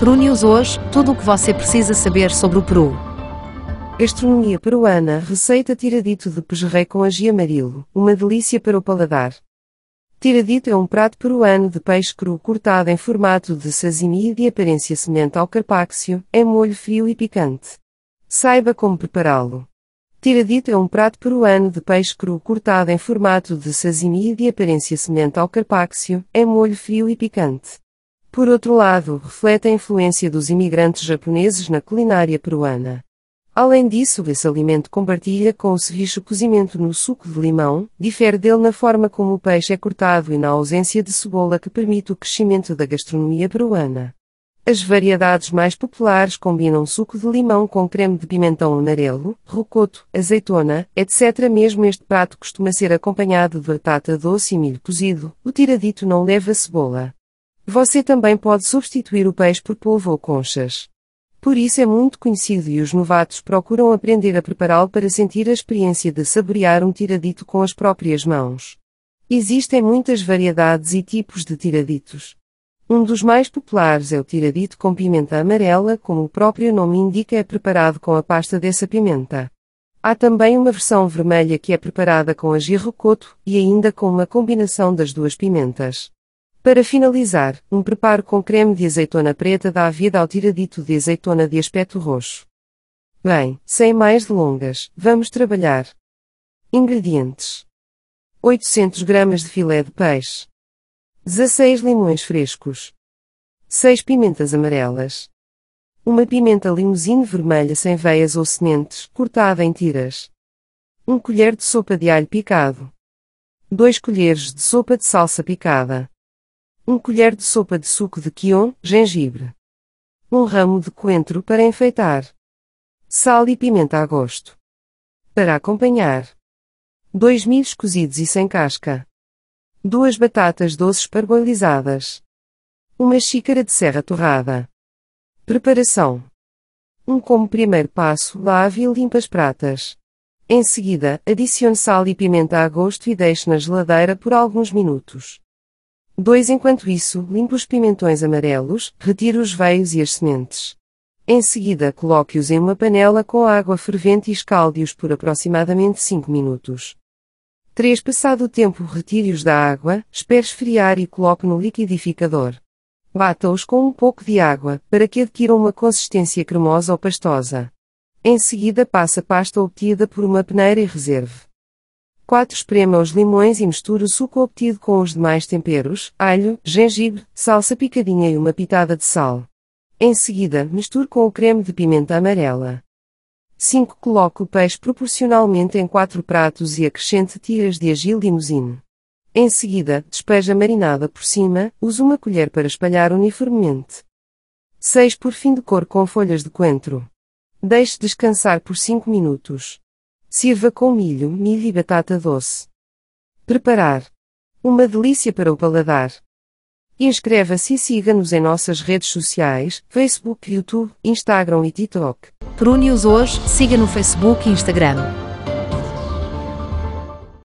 Peru News hoje, tudo o que você precisa saber sobre o Peru. Gastronomia peruana, receita tiradito de pejerrei com aji amarillo, uma delícia para o paladar. Tiradito é um prato peruano de peixe cru cortado em formato de sazimi e de aparência semente ao carpaccio, em é molho frio e picante. Saiba como prepará-lo. Tiradito é um prato peruano de peixe cru cortado em formato de sazimi e de aparência semente ao carpaccio, em é molho frio e picante. Por outro lado, reflete a influência dos imigrantes japoneses na culinária peruana. Além disso, esse alimento compartilha com o ceviche o cozimento no suco de limão, difere dele na forma como o peixe é cortado e na ausência de cebola que permite o crescimento da gastronomia peruana. As variedades mais populares combinam suco de limão com creme de pimentão amarelo, rocoto, azeitona, etc. Mesmo este prato costuma ser acompanhado de batata doce e milho cozido, o tiradito não leva cebola. Você também pode substituir o peixe por polvo ou conchas. Por isso é muito conhecido e os novatos procuram aprender a prepará-lo para sentir a experiência de saborear um tiradito com as próprias mãos. Existem muitas variedades e tipos de tiraditos. Um dos mais populares é o tiradito com pimenta amarela, como o próprio nome indica, é preparado com a pasta dessa pimenta. Há também uma versão vermelha que é preparada com agirrocoto e ainda com uma combinação das duas pimentas. Para finalizar, um preparo com creme de azeitona preta dá vida ao tiradito de azeitona de aspecto roxo. Bem, sem mais delongas, vamos trabalhar. Ingredientes: 800 gramas de filé de peixe, 16 limões frescos, 6 pimentas amarelas, uma pimenta limusine vermelha sem veias ou sementes, cortada em tiras, 1 colher de sopa de alho picado, 2 colheres de sopa de salsa picada. 1 colher de sopa de suco de quion, gengibre. 1 ramo de coentro para enfeitar. Sal e pimenta a gosto. Para acompanhar. 2 milhos cozidos e sem casca. 2 batatas doces parboilizadas. 1 xícara de serra torrada. Preparação. 1 um como primeiro passo, lave e limpe as pratas. Em seguida, adicione sal e pimenta a gosto e deixe na geladeira por alguns minutos. 2. Enquanto isso, limpe os pimentões amarelos, retire os veios e as sementes. Em seguida, coloque-os em uma panela com água fervente e escalde-os por aproximadamente 5 minutos. 3. Passado o tempo, retire-os da água, espere esfriar e coloque no liquidificador. Bata-os com um pouco de água, para que adquiram uma consistência cremosa ou pastosa. Em seguida, passa pasta obtida por uma peneira e reserve. 4. Esprema os limões e misture o suco obtido com os demais temperos, alho, gengibre, salsa picadinha e uma pitada de sal. Em seguida, misture com o creme de pimenta amarela. 5. Coloque o peixe proporcionalmente em 4 pratos e acrescente tiras de agil limousine. Em seguida, despeja marinada por cima, use uma colher para espalhar uniformemente. 6. Por fim de cor com folhas de coentro. Deixe descansar por 5 minutos. Sirva com milho, milho e batata doce. Preparar. Uma delícia para o paladar. Inscreva-se e siga-nos em nossas redes sociais, Facebook, YouTube, Instagram e TikTok. Prune-os hoje, siga no Facebook e Instagram.